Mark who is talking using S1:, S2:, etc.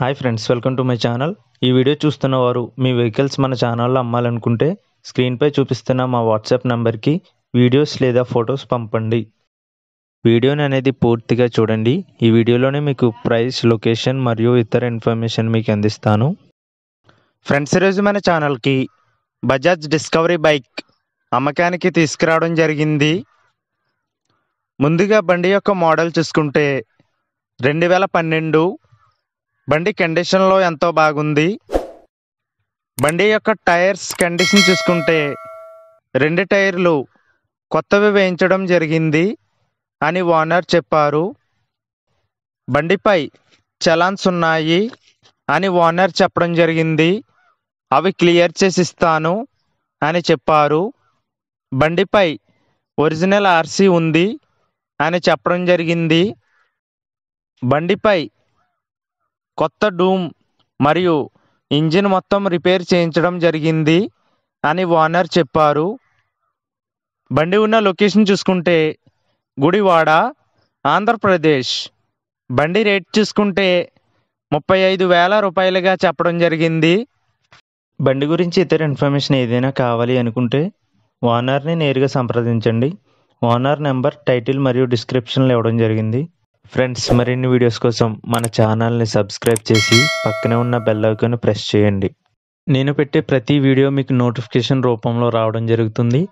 S1: hi friends welcome to my channel ఈ video చూస్తున్న వారు మీ వెహికల్స్ మన ఛానల్లో అమ్మాలనుకుంటే స్క్రీన్పై చూపిస్తున్న మా వాట్సాప్ నెంబర్కి వీడియోస్ లేదా ఫొటోస్ పంపండి వీడియోని అనేది పూర్తిగా చూడండి ఈ వీడియోలోనే మీకు ప్రైస్ లొకేషన్ మరియు ఇతర ఇన్ఫర్మేషన్ మీకు అందిస్తాను ఫ్రెండ్స్ ఈరోజు మన ఛానల్కి బజాజ్ డిస్కవరీ బైక్ అమ్మకానికి తీసుకురావడం జరిగింది ముందుగా బండి యొక్క మోడల్ చూసుకుంటే రెండు వేల పన్నెండు బండి కండిషన్లో ఎంతో బాగుంది బండి యొక్క టైర్స్ కండిషన్ చూసుకుంటే రెండు టైర్లు కొత్తవి వేయించడం జరిగింది అని ఓనర్ చెప్పారు బండిపై చలాన్స్ ఉన్నాయి అని ఓనర్ చెప్పడం జరిగింది అవి క్లియర్ చేసి ఇస్తాను అని చెప్పారు బండిపై ఒరిజినల్ ఆర్సీ ఉంది అని చెప్పడం జరిగింది బండిపై కొత్త డూమ్ మరియు ఇంజిన్ మొత్తం రిపేర్ చేయించడం జరిగింది అని ఓనర్ చెప్పారు బండి ఉన్న లొకేషన్ చూసుకుంటే గుడివాడ ఆంధ్రప్రదేశ్ బండి రేట్ చూసుకుంటే ముప్పై ఐదు వేల రూపాయలుగా చెప్పడం జరిగింది బండి గురించి ఇతర ఇన్ఫర్మేషన్ ఏదైనా కావాలి అనుకుంటే ఓనర్ని నేరుగా సంప్రదించండి ఓనర్ నెంబర్ టైటిల్ మరియు డిస్క్రిప్షన్లో ఇవ్వడం జరిగింది ఫ్రెండ్స్ మరిన్ని వీడియోస్ కోసం మన ఛానల్ని సబ్స్క్రైబ్ చేసి పక్కనే ఉన్న బెల్ ఐకాన్ ప్రెస్ చేయండి నేను పెట్టే ప్రతి వీడియో మీకు నోటిఫికేషన్ రూపంలో రావడం జరుగుతుంది